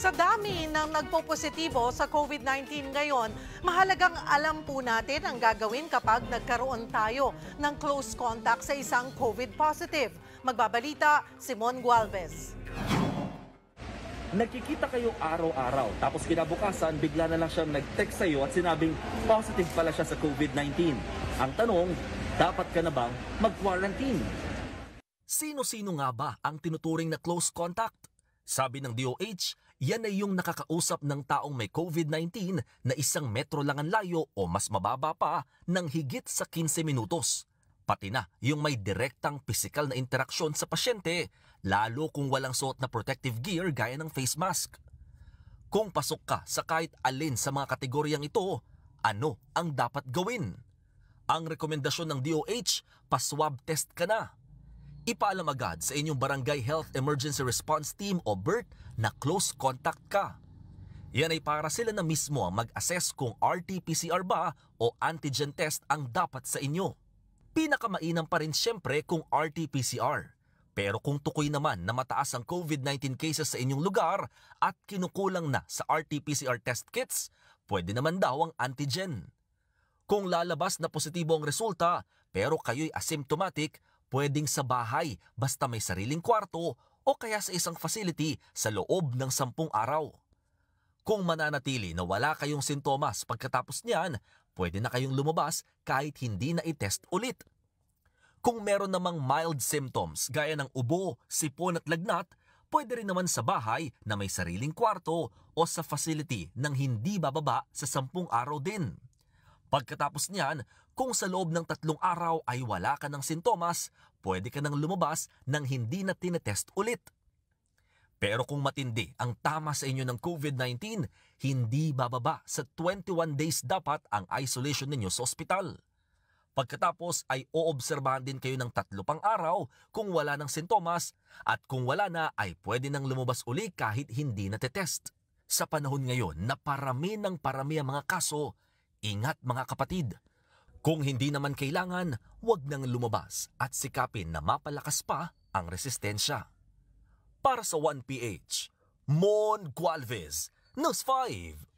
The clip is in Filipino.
Sa dami ng nagpo-positibo sa COVID-19 ngayon, mahalagang alam po natin ang gagawin kapag nagkaroon tayo ng close contact sa isang COVID positive. Magbabalita, Simon Gualvez. Nakikita kayo araw-araw, tapos kinabukasan, bigla na lang siyang nag-text sa iyo at sinabing positive pala siya sa COVID-19. Ang tanong, dapat ka na bang mag-quarantine? Sino-sino nga ba ang tinuturing na close contact? Sabi ng DOH, yan ay yung nakakausap ng taong may COVID-19 na isang metro lang ang layo o mas mababa pa ng higit sa 15 minutos. Pati na yung may direktang physical na interaksyon sa pasyente, lalo kung walang suot na protective gear gaya ng face mask. Kung pasok ka sa kahit alin sa mga kategoryang ito, ano ang dapat gawin? Ang rekomendasyon ng DOH, paswab test ka na ipaalam agad sa inyong Barangay Health Emergency Response Team o BERT na close contact ka. Yan ay para sila na mismo ang mag-assess kung RT-PCR ba o antigen test ang dapat sa inyo. Pinakamainam pa rin siyempre kung RT-PCR. Pero kung tukoy naman na mataas ang COVID-19 cases sa inyong lugar at kinukulang na sa RT-PCR test kits, pwede naman daw ang antigen. Kung lalabas na positibo ang resulta pero kayo'y asymptomatic, pwedeng sa bahay basta may sariling kwarto o kaya sa isang facility sa loob ng sampung araw. Kung mananatili na wala kayong sintomas pagkatapos niyan, pwede na kayong lumabas kahit hindi na itest ulit. Kung meron namang mild symptoms gaya ng ubo, sipon at lagnat, pwede rin naman sa bahay na may sariling kwarto o sa facility ng hindi bababa sa sampung araw din. Pagkatapos niyan, kung sa loob ng tatlong araw ay wala ka ng sintomas, pwede ka nang lumabas nang hindi na tinetest ulit. Pero kung matindi ang tama sa inyo ng COVID-19, hindi bababa sa 21 days dapat ang isolation ninyo sa ospital. Pagkatapos ay oobserbahan din kayo ng tatlo pang araw kung wala ng sintomas at kung wala na ay pwede nang lumabas uli kahit hindi natetest. Sa panahon ngayon na parami ng parami ang mga kaso, ingat mga kapatid, kung hindi naman kailangan, huwag nang lumabas at sikapin na mapalakas pa ang resistensya. Para sa 1PH, Mon Gualvez, News 5!